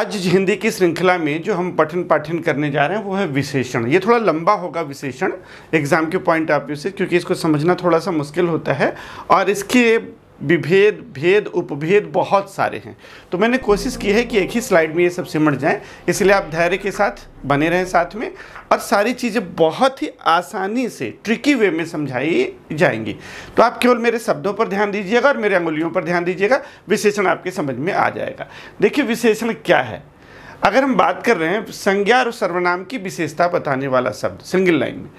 आज हिंदी की श्रृंखला में जो हम पठन पाठन करने जा रहे हैं वो है विशेषण ये थोड़ा लंबा होगा विशेषण एग्ज़ाम के पॉइंट ऑफ व्यू से क्योंकि इसको समझना थोड़ा सा मुश्किल होता है और इसके विभेद भेद उपभेद बहुत सारे हैं तो मैंने कोशिश की है कि एक ही स्लाइड में ये सब सिमट जाए इसलिए आप धैर्य के साथ बने रहें साथ में और सारी चीज़ें बहुत ही आसानी से ट्रिकी वे में समझाई जाएंगी तो आप केवल मेरे शब्दों पर ध्यान दीजिएगा और मेरे अंगुलियों पर ध्यान दीजिएगा विशेषण आपके समझ में आ जाएगा देखिए विशेषण क्या है अगर हम बात कर रहे हैं संज्ञा और सर्वनाम की विशेषता बताने वाला शब्द सिंगल लाइन में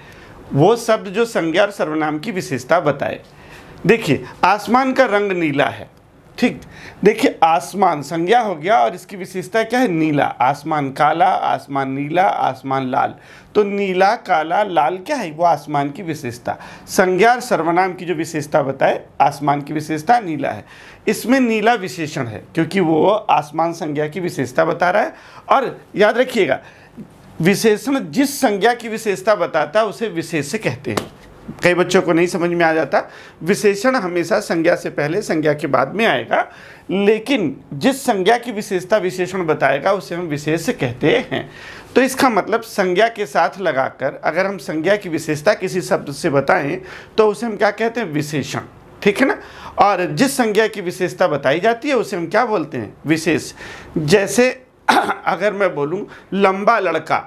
वो शब्द जो संज्ञा और सर्वनाम की विशेषता बताए देखिए आसमान का रंग नीला है ठीक देखिए आसमान संज्ञा हो गया और इसकी विशेषता क्या है नीला आसमान काला आसमान नीला आसमान लाल तो नीला काला लाल क्या है वो आसमान की विशेषता संज्ञा और सर्वनाम की जो विशेषता बताए आसमान की विशेषता नीला है इसमें नीला विशेषण है क्योंकि वो आसमान संज्ञा की विशेषता बता रहा है और याद रखिएगा विशेषण जिस संज्ञा की विशेषता बताता है उसे विशेष कहते हैं कई बच्चों को नहीं समझ में आ जाता विशेषण हमेशा संज्ञा से पहले संज्ञा के बाद में आएगा लेकिन जिस संज्ञा की विशेषता विशेषण बताएगा उसे हम विशेष कहते हैं तो इसका मतलब संज्ञा के साथ लगाकर अगर हम संज्ञा की विशेषता किसी शब्द से बताएं तो उसे हम क्या कहते हैं विशेषण ठीक है ना और जिस संज्ञा की विशेषता बताई जाती है उसे हम क्या बोलते हैं विशेष जैसे अगर मैं बोलूँ लंबा लड़का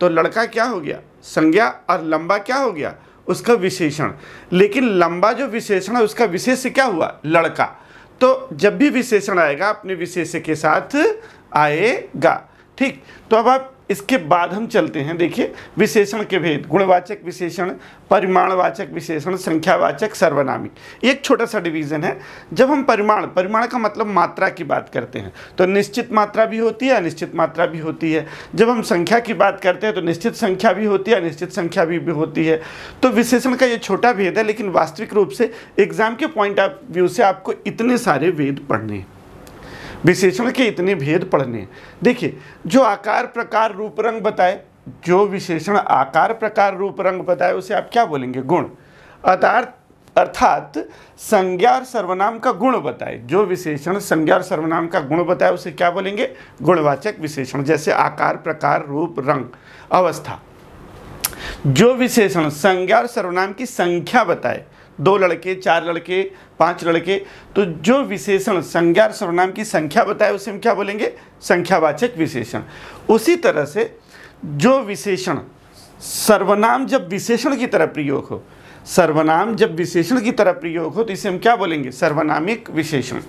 तो लड़का क्या हो गया संज्ञा और लंबा क्या हो गया उसका विशेषण लेकिन लंबा जो विशेषण है उसका विशेष क्या हुआ लड़का तो जब भी विशेषण आएगा अपने विशेष के साथ आएगा ठीक तो अब आप इसके बाद हम चलते हैं देखिए विशेषण के भेद गुणवाचक विशेषण परिमाणवाचक विशेषण संख्यावाचक सर्वनामी एक छोटा सा डिवीज़न है जब हम परिमाण परिमाण का मतलब मात्रा की बात करते हैं तो निश्चित मात्रा भी होती है अनिश्चित मात्रा भी होती है जब हम संख्या की बात करते हैं तो निश्चित संख्या भी होती है अनिश्चित संख्या भी, भी होती है तो विशेषण का ये छोटा भेद है लेकिन वास्तविक रूप से एग्ज़ाम के पॉइंट ऑफ व्यू से आपको इतने सारे वेद पढ़ने हैं विशेषण के इतने भेद पढ़ने हैं देखिए जो आकार प्रकार रूप रंग बताए जो विशेषण आकार प्रकार रूप रंग बताए उसे आप क्या बोलेंगे गुण अर्थात अर्थात संज्ञा और सर्वनाम का गुण बताए जो विशेषण संज्ञा और सर्वनाम का गुण बताए उसे क्या बोलेंगे गुणवाचक विशेषण जैसे आकार प्रकार रूप रंग अवस्था जो विशेषण संज्ञा और सर्वनाम की संख्या बताए दो लड़के चार लड़के पांच लड़के तो जो विशेषण संज्ञा और सर्वनाम की संख्या बताए उसे हम क्या बोलेंगे संख्यावाचक विशेषण उसी तरह से जो विशेषण सर्वनाम जब विशेषण की तरह प्रयोग हो सर्वनाम जब विशेषण की तरह प्रयोग हो तो इसे हम क्या बोलेंगे सर्वनामिक विशेषण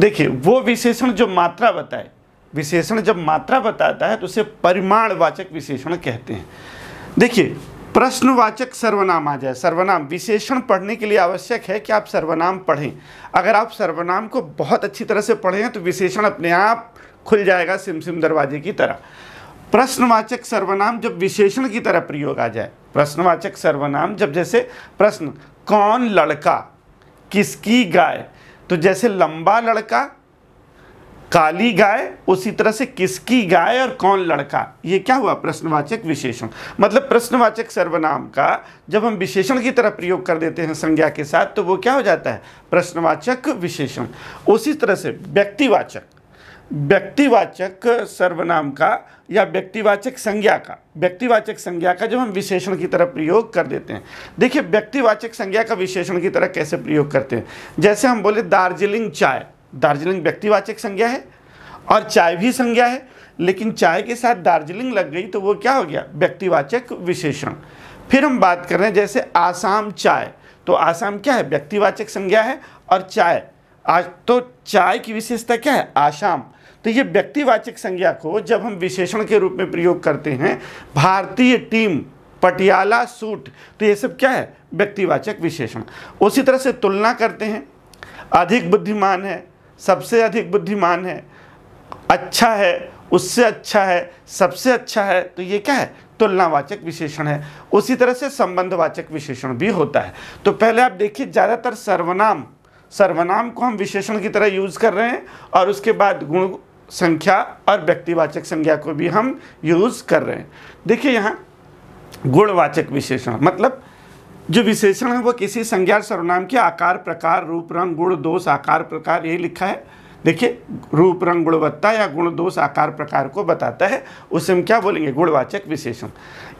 देखिए वो विशेषण जो मात्रा बताए विशेषण जब मात्रा बताता है तो उसे परिमाणवाचक विशेषण कहते हैं देखिए प्रश्नवाचक सर्वनाम आ जाए सर्वनाम विशेषण पढ़ने के लिए आवश्यक है कि आप सर्वनाम पढ़ें अगर आप सर्वनाम को बहुत अच्छी तरह से पढ़ें तो विशेषण अपने आप खुल जाएगा सिमसिम दरवाजे की तरह प्रश्नवाचक सर्वनाम जब विशेषण की तरह प्रयोग आ जाए प्रश्नवाचक सर्वनाम जब जैसे प्रश्न कौन लड़का किसकी गाय तो जैसे लंबा लड़का काली गाय उसी तरह से किसकी गाय और कौन लड़का ये क्या हुआ प्रश्नवाचक विशेषण मतलब प्रश्नवाचक सर्वनाम का जब हम विशेषण की तरह प्रयोग कर देते हैं संज्ञा के साथ तो वो क्या हो जाता है प्रश्नवाचक विशेषण उसी तरह से व्यक्तिवाचक व्यक्तिवाचक सर्वनाम का या व्यक्तिवाचक संज्ञा का व्यक्तिवाचक संज्ञा का जब हम विशेषण की तरह प्रयोग कर देते हैं देखिए व्यक्तिवाचक संज्ञा का विशेषण की तरह कैसे प्रयोग करते हैं जैसे हम बोले दार्जिलिंग चाय दार्जिलिंग व्यक्तिवाचक संज्ञा है और चाय भी संज्ञा है लेकिन चाय के साथ दार्जिलिंग लग गई तो वो क्या हो गया व्यक्तिवाचक विशेषण फिर हम बात कर रहे हैं जैसे आसाम चाय तो आसाम क्या है व्यक्तिवाचक संज्ञा है और चाय आज तो चाय की विशेषता क्या है आसाम तो ये व्यक्तिवाचक संज्ञा को जब हम विशेषण के रूप में प्रयोग करते हैं भारतीय टीम पटियाला सूट तो ये सब क्या है व्यक्तिवाचक विशेषण उसी तरह से तुलना करते हैं अधिक बुद्धिमान है सबसे अधिक बुद्धिमान है अच्छा है उससे अच्छा है सबसे अच्छा है तो ये क्या है तुलनावाचक विशेषण है उसी तरह से संबंधवाचक विशेषण भी होता है तो पहले आप देखिए ज़्यादातर सर्वनाम सर्वनाम को हम विशेषण की तरह यूज़ कर रहे हैं और उसके बाद गुण संख्या और व्यक्तिवाचक संज्ञा को भी हम यूज़ कर रहे हैं देखिए यहाँ गुणवाचक विशेषण मतलब जो विशेषण है वो किसी संज्ञा सर्वनाम के आकार प्रकार रूप रंग गुण दोष आकार प्रकार ये लिखा है देखिए रूप रंग गुणवत्ता या गुण दोष आकार प्रकार को बताता है उसे हम क्या बोलेंगे गुणवाचक विशेषण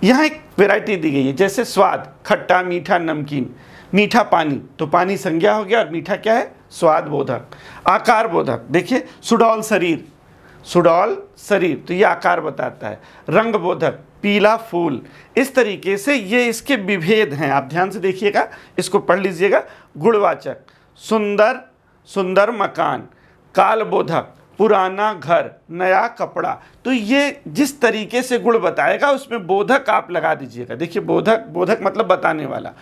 यहाँ एक वेराइटी दी गई है जैसे स्वाद खट्टा मीठा नमकीन मीठा पानी तो पानी संज्ञा हो गया और मीठा क्या है स्वाद बोधक आकार बोधक देखिए सुडौल शरीर सुडौल शरीर तो ये आकार बताता है रंग बोधक पीला फूल इस तरीके से ये इसके विभेद हैं आप ध्यान से देखिएगा इसको पढ़ लीजिएगा गुणवाचक सुंदर सुंदर मकान कालबोधक पुराना घर नया कपड़ा तो ये जिस तरीके से गुण बताएगा उसमें बोधक आप लगा दीजिएगा देखिए बोधक बोधक मतलब बताने वाला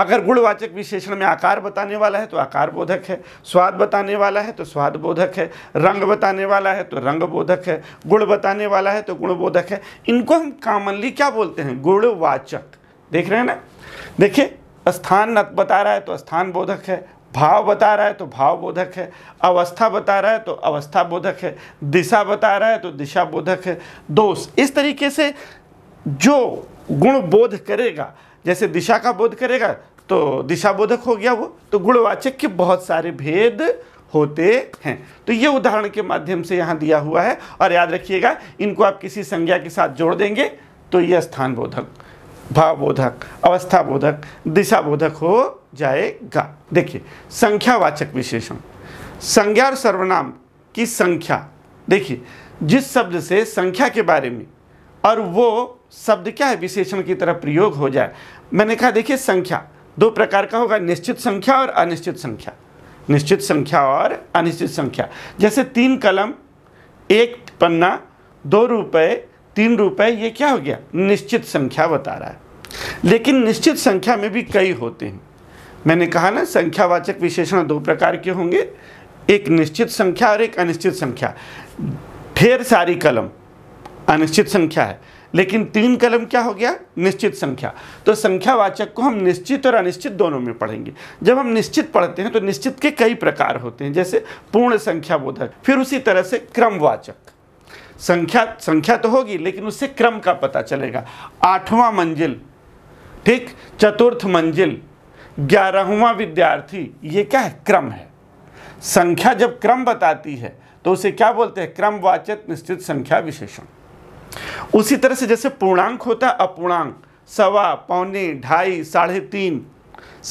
अगर गुणवाचक विशेषण में आकार बताने वाला है तो आकार बोधक है स्वाद बताने वाला है तो स्वाद बोधक है रंग बताने वाला है तो रंग बोधक है गुण बताने वाला है तो गुण बोधक है इनको हम कॉमनली क्या बोलते हैं गुणवाचक देख रहे हैं ना देखिए स्थान बता रहा है तो स्थान बोधक है भाव बता रहा है तो भाव बोधक है अवस्था बता रहा है तो अवस्था बोधक है दिशा बता रहा है तो दिशा बोधक है दोष इस तरीके से जो गुण बोध करेगा जैसे दिशा का बोध करेगा तो दिशा बोधक हो गया वो तो गुणवाचक के बहुत सारे भेद होते हैं तो ये उदाहरण के माध्यम से यहाँ दिया हुआ है और याद रखिएगा इनको आप किसी संज्ञा के साथ जोड़ देंगे तो ये स्थान बोधक भावबोधक अवस्था बोधक दिशा बोधक हो जाएगा देखिए संख्यावाचक विशेषण संज्ञा और सर्वनाम की संख्या देखिए जिस शब्द से संख्या के बारे में और वो शब्द क्या है विशेषण की तरह प्रयोग हो जाए मैंने कहा देखिए संख्या दो प्रकार का होगा निश्चित संख्या और अनिश्चित संख्या निश्चित संख्या और अनिश्चित संख्या जैसे तीन कलम एक पन्ना दो रुपये तीन रुपए ये क्या हो गया निश्चित संख्या बता रहा है लेकिन निश्चित संख्या में भी कई होते हैं मैंने कहा ना संख्यावाचक विशेषण दो प्रकार के होंगे एक निश्चित संख्या और एक अनिश्चित संख्या ढेर सारी कलम अनिश्चित संख्या है लेकिन तीन कलम क्या हो गया निश्चित संख्या तो संख्यावाचक को हम निश्चित और अनिश्चित दोनों में पढ़ेंगे जब हम निश्चित पढ़ते हैं तो निश्चित के कई प्रकार होते हैं जैसे पूर्ण संख्या बोधक फिर उसी तरह से क्रमवाचक संख्या संख्या तो होगी लेकिन उससे क्रम का पता चलेगा आठवां मंजिल ठीक चतुर्थ मंजिल ग्यारहवा विद्यार्थी ये क्या है क्रम है संख्या जब क्रम बताती है तो उसे क्या बोलते हैं क्रमवाचक निश्चित संख्या विशेषण उसी तरह से जैसे पूर्णांक होता है अपूर्णांक सवा पौने ढाई साढ़े तीन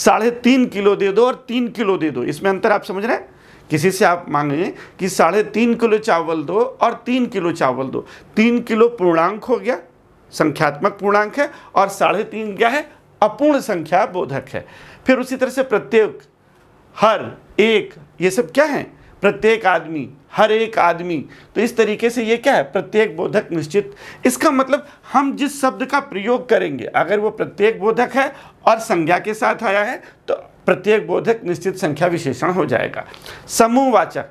साढ़े तीन किलो दे दो और तीन किलो दे दो इसमें अंतर आप समझ रहे हैं किसी से आप मांगें कि साढ़े तीन किलो चावल दो और तीन किलो चावल दो तीन किलो पूर्णांक हो गया संख्यात्मक पूर्णांक है और साढ़े तीन क्या है अपूर्ण संख्या बोधक है फिर उसी तरह से प्रत्येक हर एक ये सब क्या है प्रत्येक आदमी हर एक आदमी तो इस तरीके से ये क्या है प्रत्येक बोधक निश्चित इसका मतलब हम जिस शब्द का प्रयोग करेंगे अगर वो प्रत्येक बोधक है और संज्ञा के साथ आया है तो प्रत्येक बोधक निश्चित संख्या विशेषण हो जाएगा समूहवाचक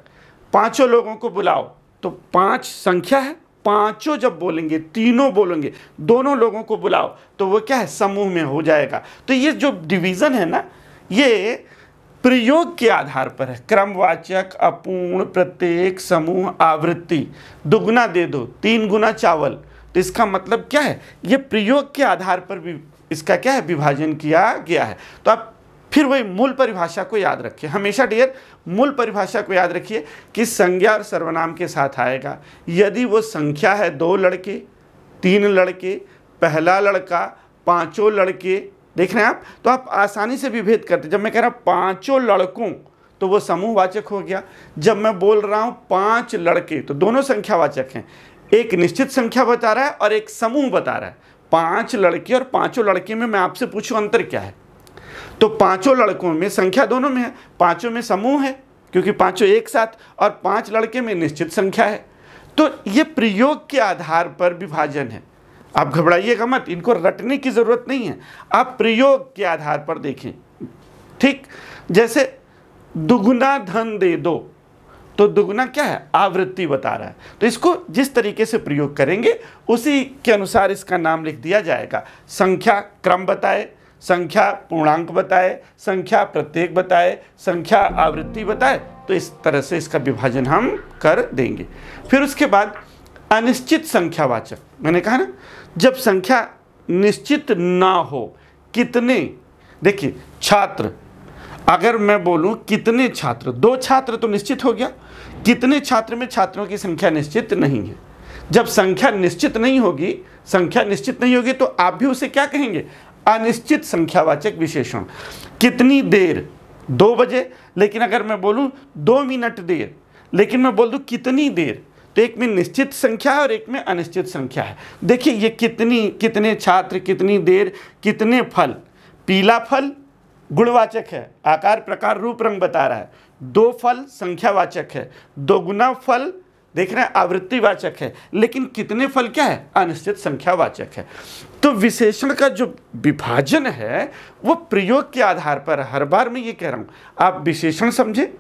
पांचों लोगों को बुलाओ तो पांच संख्या है पांचों जब बोलेंगे तीनों बोलेंगे दोनों लोगों को बुलाओ तो वो क्या है समूह में हो जाएगा तो ये जो डिवीज़न है ना ये प्रयोग के आधार पर है क्रमवाचक अपूर्ण प्रत्येक समूह आवृत्ति दुगुना दे दो तीन गुना चावल तो इसका मतलब क्या है ये प्रयोग के आधार पर भी इसका क्या है विभाजन किया गया है तो आप फिर वही मूल परिभाषा को याद रखिए हमेशा डियर मूल परिभाषा को याद रखिए कि संज्ञा और सर्वनाम के साथ आएगा यदि वो संख्या है दो लड़के तीन लड़के पहला लड़का पांचों लड़के देख रहे हैं आप तो आप आसानी से विभेद करते जब मैं कह रहा हूँ पाँचों लड़कों तो वो समूहवाचक हो गया जब मैं बोल रहा हूँ पाँच लड़के तो दोनों संख्यावाचक हैं एक निश्चित संख्या बता रहा है और एक समूह बता रहा है पांच लड़के और पांचों लड़के में मैं आपसे पूछूं अंतर क्या है तो पांचों लड़कों में संख्या दोनों में है पांचों में समूह है क्योंकि पांचों एक साथ और पांच लड़के में निश्चित संख्या है तो ये प्रयोग के आधार पर विभाजन है आप घबराइएगा मत इनको रटने की ज़रूरत नहीं है आप प्रयोग के आधार पर देखें ठीक जैसे दुगुना धन दे दो तो दुगुना क्या है आवृत्ति बता रहा है तो इसको जिस तरीके से प्रयोग करेंगे उसी के अनुसार इसका नाम लिख दिया जाएगा संख्या क्रम बताए संख्या पूर्णांक बताए संख्या प्रत्येक बताए संख्या आवृत्ति बताए तो इस तरह से इसका विभाजन हम कर देंगे फिर उसके बाद अनिश्चित संख्यावाचक मैंने कहा ना जब संख्या निश्चित ना हो कितने देखिए छात्र अगर मैं बोलूं कितने छात्र दो छात्र तो निश्चित हो गया कितने छात्र में छात्रों की संख्या निश्चित नहीं है जब संख्या निश्चित नहीं होगी संख्या निश्चित नहीं होगी तो आप भी उसे क्या कहेंगे अनिश्चित संख्यावाचक विशेषण कितनी देर दो बजे लेकिन अगर मैं बोलूं दो मिनट देर लेकिन मैं बोल दूं कितनी देर तो एक में निश्चित संख्या है और एक में अनिश्चित संख्या है देखिए ये कितनी कितने छात्र कितनी देर कितने फल पीला फल गुणवाचक है आकार प्रकार रूप रंग बता रहा है दो फल संख्यावाचक है दोगुना फल देख रहे हैं आवृत्तिवाचक है लेकिन कितने फल क्या है अनिश्चित संख्यावाचक है तो विशेषण का जो विभाजन है वो प्रयोग के आधार पर हर बार मैं ये कह रहा हूँ आप विशेषण समझे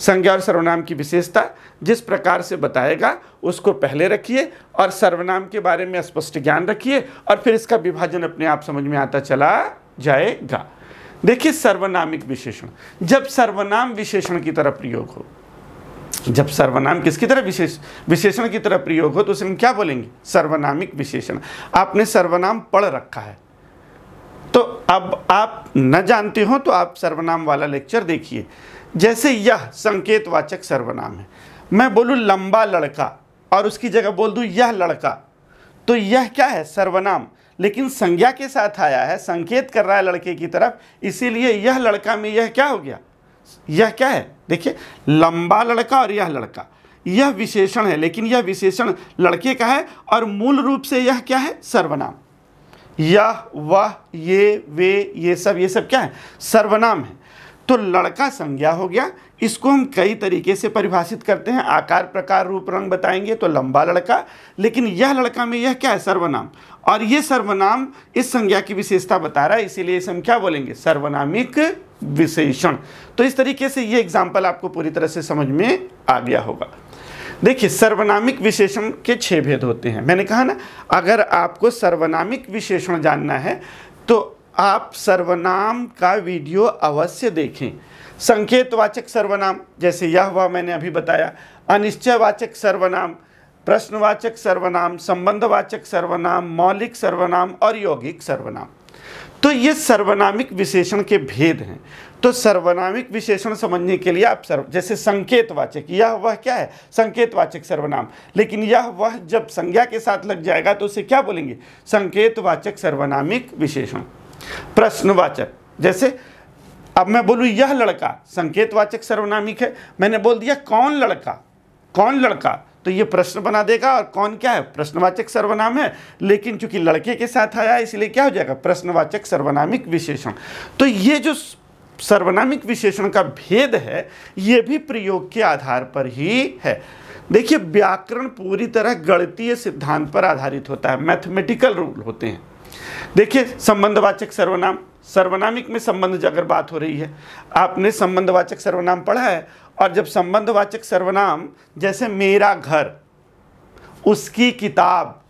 संज्ञा और सर्वनाम की विशेषता जिस प्रकार से बताएगा उसको पहले रखिए और सर्वनाम के बारे में स्पष्ट ज्ञान रखिए और फिर इसका विभाजन अपने आप समझ में आता चला जाएगा देखिए सर्वनामिक विशेषण जब सर्वनाम विशेषण की तरह प्रयोग हो जब सर्वनाम किसकी तरह विशेष विशेषण की तरह प्रयोग हो तो उसे हम क्या बोलेंगे सर्वनामिक विशेषण आपने सर्वनाम पढ़ रखा है तो अब आप न जानते हो तो आप सर्वनाम वाला लेक्चर देखिए जैसे यह संकेतवाचक सर्वनाम है मैं बोलूँ लंबा लड़का और उसकी जगह बोल दूँ यह लड़का तो यह क्या है सर्वनाम लेकिन संज्ञा के साथ आया है संकेत कर रहा है लड़के की तरफ इसीलिए यह लड़का में यह क्या हो गया यह क्या है देखिए लंबा लड़का और यह लड़का यह विशेषण है लेकिन यह विशेषण लड़के का है और मूल रूप से यह क्या है सर्वनाम यह वह ये वे ये सब ये सब क्या है सर्वनाम है तो लड़का संज्ञा हो गया इसको हम कई तरीके से परिभाषित करते हैं आकार प्रकार रूप रंग बताएंगे तो लंबा लड़का लेकिन यह लड़का में यह क्या है सर्वनाम और यह सर्वनाम इस संज्ञा की विशेषता बता रहा है इसीलिए इसे हम क्या बोलेंगे सर्वनामिक विशेषण तो इस तरीके से ये एग्जाम्पल आपको पूरी तरह से समझ में आ गया होगा देखिए सर्वनामिक विशेषण के छह भेद होते हैं मैंने कहा ना अगर आपको सर्वनामिक विशेषण जानना है तो आप सर्वनाम का वीडियो अवश्य देखें संकेतवाचक सर्वनाम जैसे यह हुआ मैंने अभी बताया अनिश्चयवाचक सर्वनाम प्रश्नवाचक सर्वनाम संबंधवाचक सर्वनाम मौलिक सर्वनाम और यौगिक सर्वनाम तो ये सर्वनामिक विशेषण के भेद हैं तो सर्वनामिक विशेषण समझने के लिए आप सर्व जैसे संकेतवाचक यह वह क्या है संकेतवाचक सर्वनाम लेकिन यह वह जब संज्ञा के साथ लग जाएगा तो उसे क्या बोलेंगे संकेतवाचक सर्वनामिक विशेषण प्रश्नवाचक जैसे अब मैं बोलूँ यह लड़का संकेतवाचक सर्वनामिक है मैंने बोल दिया कौन लड़का कौन लड़का तो ये प्रश्न बना देगा और कौन क्या है प्रश्नवाचक सर्वनाम है लेकिन चूंकि लड़के के साथ आया इसलिए क्या हो जाएगा प्रश्नवाचक सर्वनामिक विशेषण तो ये जो सर्वनामिक विशेषण का भेद है ये भी प्रयोग के आधार पर ही है देखिए व्याकरण पूरी तरह गणितीय सिद्धांत पर आधारित होता है मैथमेटिकल रूल होते हैं देखिए संबंधवाचक सर्वनाम सर्वनामिक में संबंध अगर बात हो रही है आपने संबंधवाचक सर्वनाम पढ़ा है और जब संबंधवाचक सर्वनाम जैसे मेरा घर उसकी किताब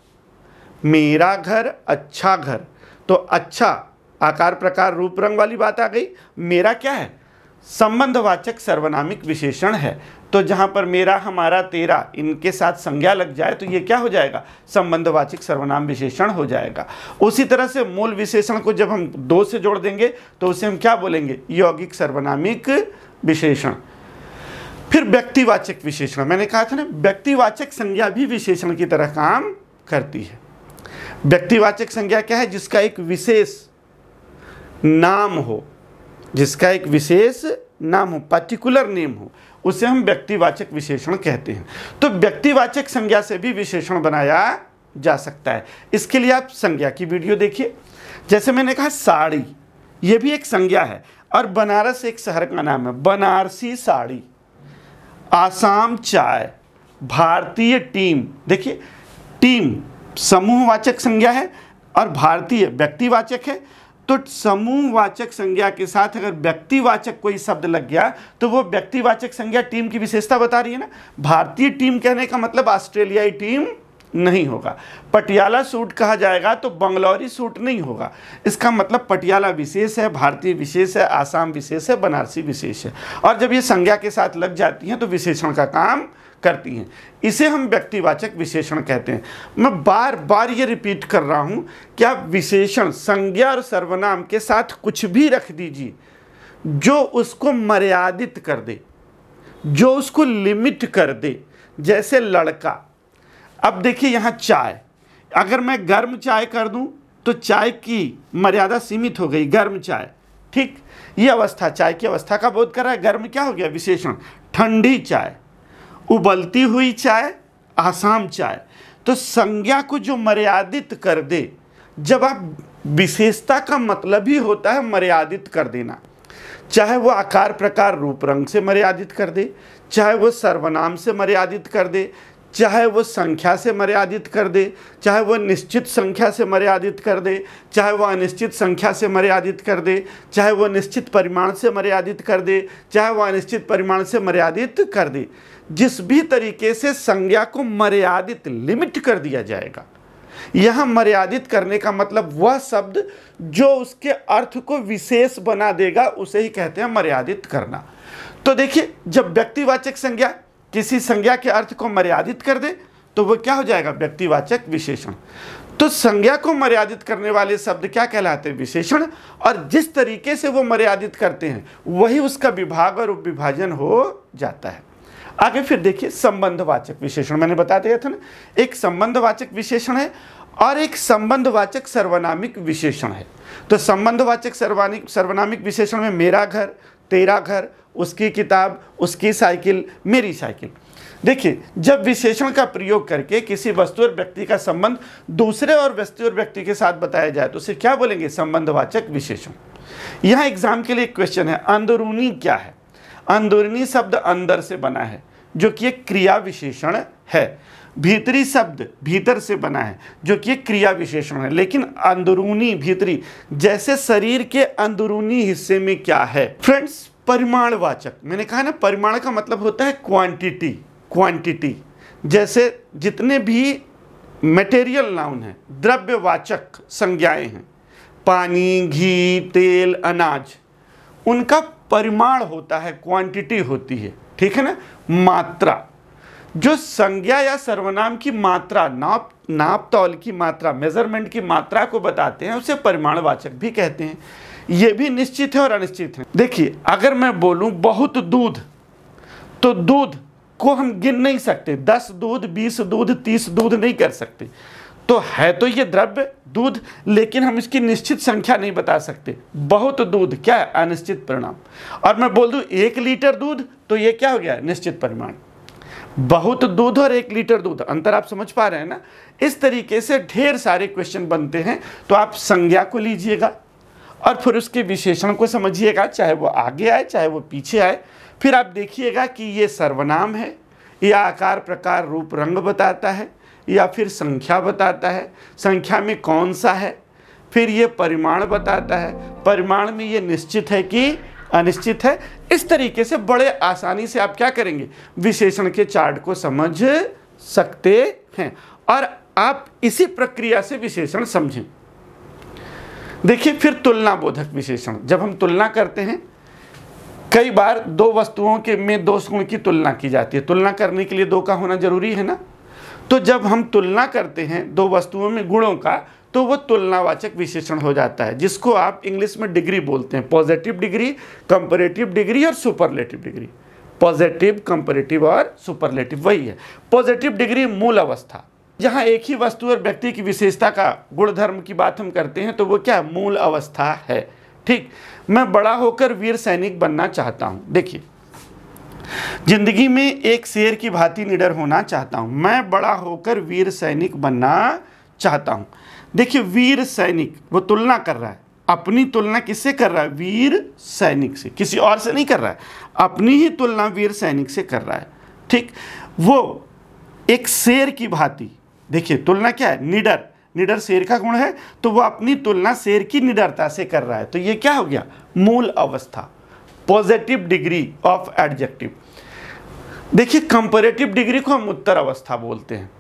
मेरा घर अच्छा घर तो अच्छा आकार प्रकार रूप रंग वाली बात आ गई मेरा क्या है संबंधवाचक सर्वनामिक विशेषण है तो जहाँ पर मेरा हमारा तेरा इनके साथ संज्ञा लग जाए तो ये क्या हो जाएगा संबंधवाचक सर्वनाम विशेषण हो जाएगा उसी तरह से मूल विशेषण को जब हम दो से जोड़ देंगे तो उसे हम क्या बोलेंगे यौगिक सर्वनामिक विशेषण फिर व्यक्तिवाचक विशेषण मैंने कहा था ना व्यक्तिवाचक संज्ञा भी विशेषण की तरह काम करती है व्यक्तिवाचक संज्ञा क्या है जिसका एक विशेष नाम हो जिसका एक विशेष नाम हो पर्टिकुलर नेम हो उसे हम व्यक्तिवाचक विशेषण कहते हैं तो व्यक्तिवाचक संज्ञा से भी विशेषण बनाया जा सकता है इसके लिए आप संज्ञा की वीडियो देखिए जैसे मैंने कहा साड़ी ये भी एक संज्ञा है और बनारस एक शहर का नाम है बनारसी साड़ी आसाम चाय भारतीय टीम देखिए टीम समूहवाचक संज्ञा है और भारतीय व्यक्तिवाचक है तो समूहवाचक संज्ञा के साथ अगर व्यक्तिवाचक कोई शब्द लग गया तो वो व्यक्तिवाचक संज्ञा टीम की विशेषता बता रही है ना भारतीय टीम कहने का मतलब ऑस्ट्रेलियाई टीम नहीं होगा पटियाला सूट कहा जाएगा तो बंगलौरी सूट नहीं होगा इसका मतलब पटियाला विशेष है भारतीय विशेष है आसाम विशेष है बनारसी विशेष है और जब ये संज्ञा के साथ लग जाती हैं तो विशेषण का काम करती हैं इसे हम व्यक्तिवाचक विशेषण कहते हैं मैं बार बार ये रिपीट कर रहा हूँ कि आप विशेषण संज्ञा और सर्वनाम के साथ कुछ भी रख दीजिए जो उसको मर्यादित कर दे जो उसको लिमिट कर दे जैसे लड़का अब देखिए यहाँ चाय अगर मैं गर्म चाय कर दूँ तो चाय की मर्यादा सीमित हो गई गर्म चाय ठीक ये अवस्था चाय की अवस्था का बोध कर रहा है गर्म क्या हो गया विशेषण ठंडी चाय उबलती हुई चाय आसाम चाय तो संज्ञा को जो मर्यादित कर दे जब आप विशेषता का मतलब ही होता है मर्यादित कर देना चाहे वो आकार प्रकार रूप रंग से मर्यादित कर दे चाहे वो सर्वनाम से मर्यादित कर दे चाहे वो संख्या से मर्यादित कर दे चाहे वो निश्चित संख्या से मर्यादित कर दे चाहे वो अनिश्चित संख्या से मर्यादित कर दे चाहे वो निश्चित परिमाण से मर्यादित कर दे चाहे वो अनिश्चित परिमाण से मर्यादित कर दे जिस भी तरीके से संज्ञा को मर्यादित लिमिट कर दिया जाएगा यह मर्यादित करने का मतलब वह शब्द जो उसके अर्थ को विशेष बना देगा उसे ही कहते हैं मर्यादित करना तो देखिए जब व्यक्तिवाचक संज्ञा किसी संज्ञा के अर्थ को मर्यादित कर दे तो वह क्या हो जाएगा व्यक्तिवाचक विशेषण तो संज्ञा को मर्यादित करने वाले शब्द क्या कहलाते हैं विशेषण और जिस तरीके से वो मर्यादित करते हैं वही उसका विभाग और उपविभाजन हो जाता है आगे फिर देखिए संबंधवाचक विशेषण मैंने बता दिया था ना एक संबंधवाचक विशेषण है और एक संबंधवाचक सर्वनामिक विशेषण है तो संबंधवाचक सर्वानिक सर्वनामिक विशेषण में मेरा घर तेरा घर उसकी किताब उसकी साइकिल मेरी साइकिल देखिए जब विशेषण का प्रयोग करके किसी वस्तु और व्यक्ति का संबंध दूसरे और वस्तु और व्यक्ति के साथ बताया जाए तो उसे क्या बोलेंगे संबंधवाचक विशेषण यहाँ एग्जाम के लिए क्वेश्चन है अंदरूनी क्या है अंदरूनी शब्द अंदर से बना है जो कि एक क्रिया विशेषण है भीतरी शब्द भीतर से बना है जो कि एक क्रिया विशेषण है लेकिन अंदरूनी भीतरी जैसे शरीर के अंदरूनी हिस्से में क्या है फ्रेंड्स परिमाणवाचक मैंने कहा ना परिमाण का मतलब होता है क्वांटिटी क्वांटिटी जैसे जितने भी मटेरियल नाउन हैं द्रव्यवाचक संज्ञाएं हैं पानी घी तेल अनाज उनका परिमाण होता है क्वांटिटी होती है ठीक है ना मात्रा जो संज्ञा या सर्वनाम की मात्रा नाप नाप तौल की मात्रा मेजरमेंट की मात्रा को बताते हैं उसे परिमाणवाचक भी कहते हैं ये भी निश्चित है और अनिश्चित है देखिए अगर मैं बोलूं बहुत दूध तो दूध को हम गिन नहीं सकते दस दूध बीस दूध तीस दूध नहीं कर सकते तो है तो ये द्रव्य दूध लेकिन हम इसकी निश्चित संख्या नहीं बता सकते बहुत दूध क्या है अनिश्चित परिणाम और मैं बोल दूं एक लीटर दूध तो ये क्या हो गया निश्चित परिमाण बहुत दूध और एक लीटर दूध अंतर आप समझ पा रहे हैं ना इस तरीके से ढेर सारे क्वेश्चन बनते हैं तो आप संज्ञा को लीजिएगा और फिर उसके विशेषण को समझिएगा चाहे वो आगे आए चाहे वो पीछे आए फिर आप देखिएगा कि ये सर्वनाम है या आकार प्रकार रूप रंग बताता है या फिर संख्या बताता है संख्या में कौन सा है फिर ये परिमाण बताता है परिमाण में ये निश्चित है कि अनिश्चित है इस तरीके से बड़े आसानी से आप क्या करेंगे विशेषण के चार्ट को समझ सकते हैं और आप इसी प्रक्रिया से विशेषण समझें देखिए फिर तुलना बोधक विशेषण जब हम तुलना करते हैं कई बार दो वस्तुओं के में दो गुण की तुलना की जाती है तुलना करने के लिए दो का होना जरूरी है ना तो जब हम तुलना करते हैं दो वस्तुओं में गुणों का तो वो तुलनावाचक विशेषण हो जाता है जिसको आप इंग्लिश में डिग्री बोलते हैं पॉजिटिव डिग्री कंपेरेटिव डिग्री और सुपरलेटिव डिग्री पॉजिटिव कंपेरेटिव और सुपरलेटिव वही है पॉजिटिव डिग्री मूल अवस्था जहाँ एक ही वस्तु और व्यक्ति की विशेषता का गुणधर्म की बात हम करते हैं तो वो क्या मूल अवस्था है ठीक मैं बड़ा होकर वीर सैनिक बनना चाहता हूँ देखिए जिंदगी में एक शेर की भांति निडर होना चाहता हूँ मैं बड़ा होकर वीर सैनिक बनना चाहता हूँ देखिए वीर सैनिक वो तुलना कर रहा है अपनी तुलना किससे कर रहा है वीर सैनिक से किसी और से नहीं कर रहा है अपनी ही तुलना वीर सैनिक से कर रहा है ठीक वो एक शेर की भांति देखिए तुलना क्या है निडर निडर शेर का गुण है तो वह अपनी तुलना शेर की निडरता से कर रहा है तो ये क्या हो गया मूल अवस्था पॉजिटिव डिग्री ऑफ एडजेक्टिव देखिए कंपेरेटिव डिग्री को हम उत्तर अवस्था बोलते हैं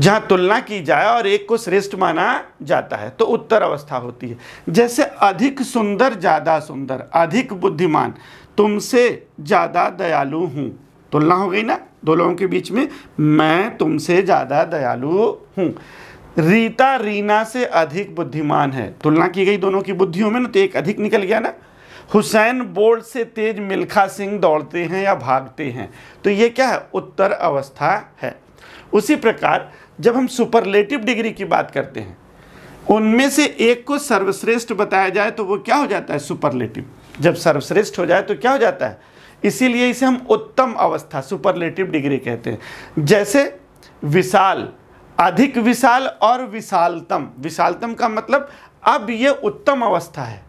जहां तुलना की जाए और एक को श्रेष्ठ माना जाता है तो उत्तर अवस्था होती है जैसे अधिक सुंदर ज़्यादा सुंदर अधिक बुद्धिमान तुमसे ज़्यादा दयालु हूं तुलना हो गई ना दो लोगों के बीच में मैं तुमसे ज़्यादा दयालु हूँ रीता रीना से अधिक बुद्धिमान है तुलना की गई दोनों की बुद्धियों में ना तो एक अधिक निकल गया ना हुसैन बोल्ट से तेज मिल्खा सिंह दौड़ते हैं या भागते हैं तो ये क्या है उत्तर अवस्था है उसी प्रकार जब हम सुपरलेटिव डिग्री की बात करते हैं उनमें से एक को सर्वश्रेष्ठ बताया जाए तो वो क्या हो जाता है सुपरलेटिव जब सर्वश्रेष्ठ हो जाए तो क्या हो जाता है इसीलिए इसे हम उत्तम अवस्था सुपरलेटिव डिग्री कहते हैं जैसे विशाल अधिक विशाल और विशालतम विशालतम का मतलब अब ये उत्तम अवस्था है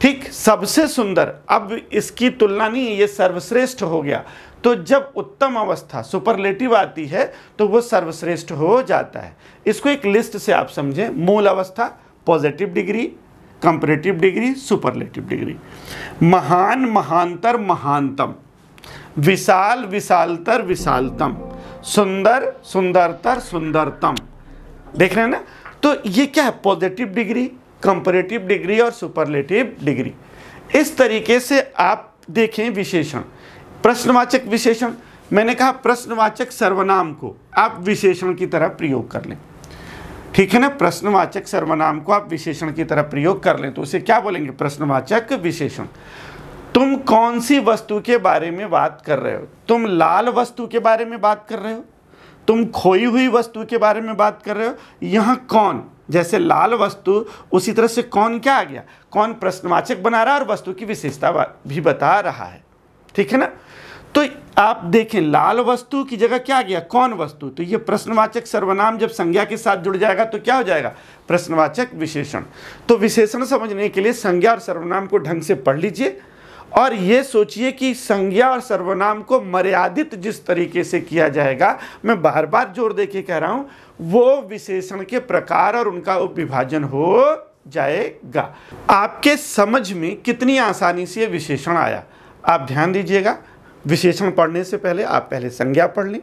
ठीक सबसे सुंदर अब इसकी तुलना नहीं ये सर्वश्रेष्ठ हो गया तो जब उत्तम अवस्था सुपरलेटिव आती है तो वो सर्वश्रेष्ठ हो जाता है इसको एक लिस्ट से आप समझें मूल अवस्था positive degree comparative degree superlative degree महान महानतर महानतम विशाल विशालतर विशालतम सुंदर सुंदरतर सुंदरतम देख रहे हैं ना तो ये क्या है पॉजिटिव डिग्री कंपरेटिव डिग्री और सुपरलेटिव डिग्री इस तरीके से आप देखें विशेषण प्रश्नवाचक विशेषण मैंने कहा प्रश्नवाचक सर्वनाम को आप विशेषण की तरह प्रयोग कर लें ठीक है ना प्रश्नवाचक सर्वनाम को आप विशेषण की तरह प्रयोग कर लें तो उसे क्या बोलेंगे प्रश्नवाचक विशेषण तुम कौन सी वस्तु के बारे में बात कर रहे हो तुम लाल वस्तु के बारे में बात कर रहे हो तुम खोई हुई वस्तु के बारे में बात कर रहे हो यहाँ कौन जैसे लाल वस्तु उसी तरह से कौन क्या आ गया कौन प्रश्नवाचक बना रहा है और वस्तु की विशेषता भी बता रहा है ठीक है ना तो आप देखें लाल वस्तु की जगह क्या गया कौन वस्तु तो ये प्रश्नवाचक सर्वनाम जब संज्ञा के साथ जुड़ जाएगा तो क्या हो जाएगा प्रश्नवाचक विशेषण तो विशेषण समझने के लिए संज्ञा और सर्वनाम को ढंग से पढ़ लीजिए और ये सोचिए कि संज्ञा और सर्वनाम को मर्यादित जिस तरीके से किया जाएगा मैं बार बार जोर दे के कह रहा हूँ वो विशेषण के प्रकार और उनका उपविभाजन हो जाएगा आपके समझ में कितनी आसानी से ये विशेषण आया आप ध्यान दीजिएगा विशेषण पढ़ने से पहले आप पहले संज्ञा पढ़ लें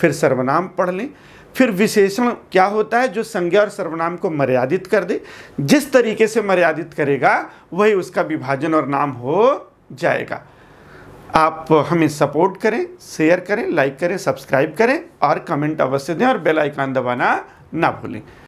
फिर सर्वनाम पढ़ लें फिर विशेषण क्या होता है जो संज्ञा और सर्वनाम को मर्यादित कर दे जिस तरीके से मर्यादित करेगा वही उसका विभाजन और नाम हो जाएगा आप हमें सपोर्ट करें शेयर करें लाइक करें सब्सक्राइब करें और कमेंट अवश्य दें और बेल आइकन दबाना ना भूलें